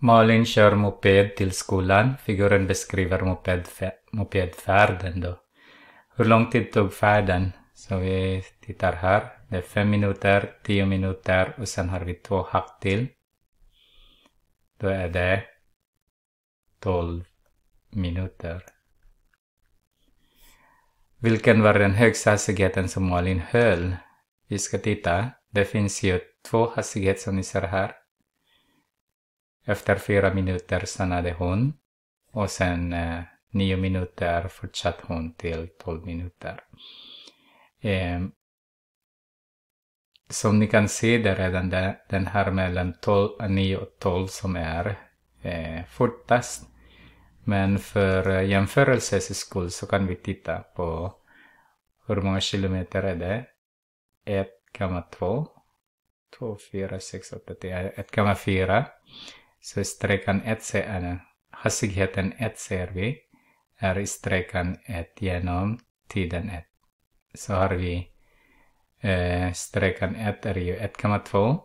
Malin kör moped till skolan. Figuren beskriver mopedfärden då. Hur lång tid tog färden? Så vi tittar här. Det är fem minuter, tio minuter och sen har vi två hack till. Då är det tolv minuter. Vilken var den högsta hastigheten som Malin höll? Vi ska titta. Det finns ju två hastigheter som ni ser här. Efter fyra minuter stannade hon och sen eh, nio minuter fortsatte hon till tolv minuter. Eh, som ni kan se, det är redan det den här mellan 12, 9 eh, och 12 som är eh, fortast. Men för eh, jämförelses skull så kan vi titta på hur många kilometer är det? 1,2 2, 4, 6, 8, 10, 1,4 så sträckan 1 eller hastigheten 1 ser vi är sträckan 1 genom tiden 1. Så har vi eh, sträckan 1 är ju 1,2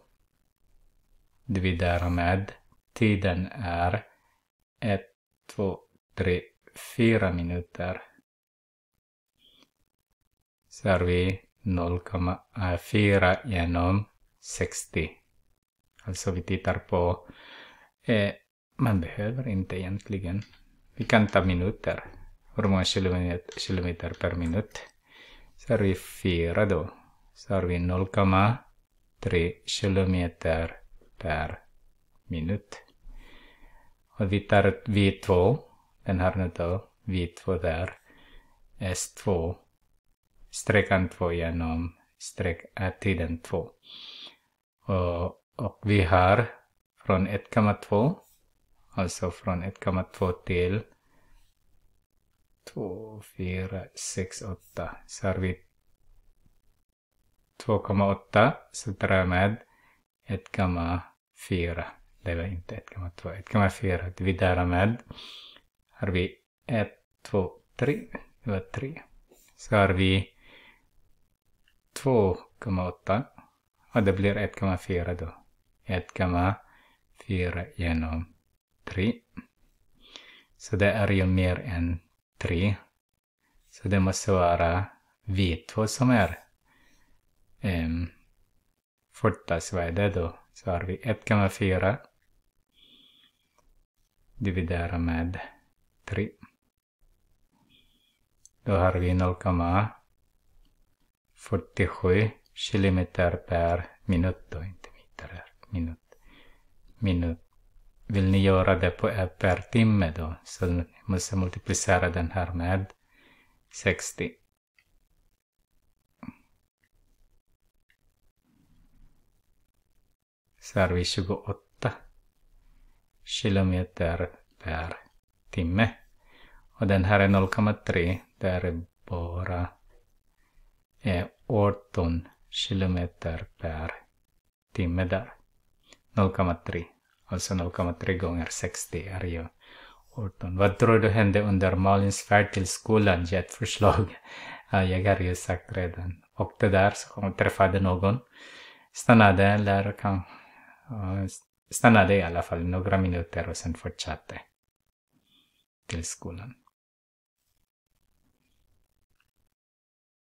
dividerar med tiden är 1, 2, 3, 4 minuter. Så har vi 0,4 genom 60. Alltså vi tittar på Eh, man behöver inte egentligen. Vi kan ta minuter. Hur många kilometer, per minut? Så har vi 4 då. Så har vi 0,3 kilometer per minut. Och vi tar V2. Den här nu då. V2 där. S2. Sträckan 2 genom sträck, äh, tiden 2. Och, och vi har från 1,2 alltså från 1,2 till 2, 4, 6, 8 så har vi 2,8 så drar med 1,4 det var inte 1,2 1,4 dividerar med har vi 1, 2, 3 det var 3 så har vi 2,8 och det blir 1,4 då 1,4 4 genom 3. Så det är ju mer än 3. Så det måste vara V2 som är um, fortast det då. Så har vi 1,4 dividera med 3. Då har vi 0,47 km per minut då, inte meter, minut minut. Vill ni göra det på, eh, per timme då? Så ni måste multiplicera den här med 60. Så är vi 28 kilometer per timme. Och den här är 0,3. det är bara 18 eh, kilometer per timme där. 0,3. Alltså 0,3 gånger 60 är ju 18. Vad tror du hände under Malins färd till skolan? Jet förslag. Jag har ju sagt redan. Åkte där, så träffade någon. Stannade, en kan... Stannade i alla fall några minuter och sen fortsatte till skolan.